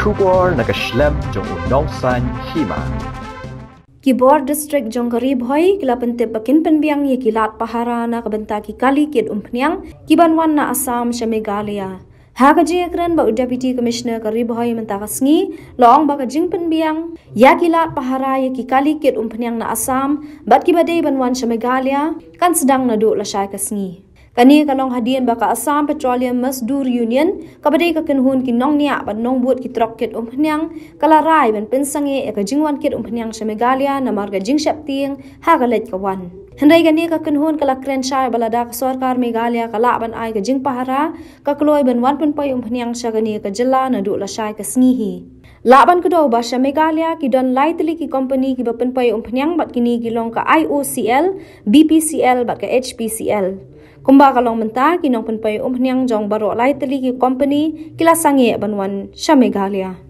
Trubor naga Shlem jong Unong San District jong penbiang ye kilat pahara na kabenta ki kali kiet umpniang ki na Assam Shamegalia. Haga jing ekran ba Commissioner Garib Hoy mentaka sngi long penbiang ya kilat pahara ye kali kiet umpniang na Assam bat ki bade banwan kan sedang nadu la shay kani ka long hadian ba ka assam petroleum masdur union ka bade ka kin hun ki nong nia ba nong buot ki trok um khniang kala rai ban pen sange ya e ka jingwan ket um khniang sha megalia na marga jing shap tieng ha ka lech ka wan hnrai ka ni ka kin hun kala kren shai bala da ka sarkar megalia kala ban ai ka jing pahara ka kloi ban wan pen pai um khniang sha ka ni ka jilla na du la shai ka sngi hi Laban kedua bahasa Megalia ki don lightly ki company ki bapen pay umpnyang bat kini ki long ka IOCL, BPCL bat ka HPCL. Kumba kalong mentah ki nong pen pay umpnyang jong baro lightly ki company kila sangye banwan sya Meghalaya.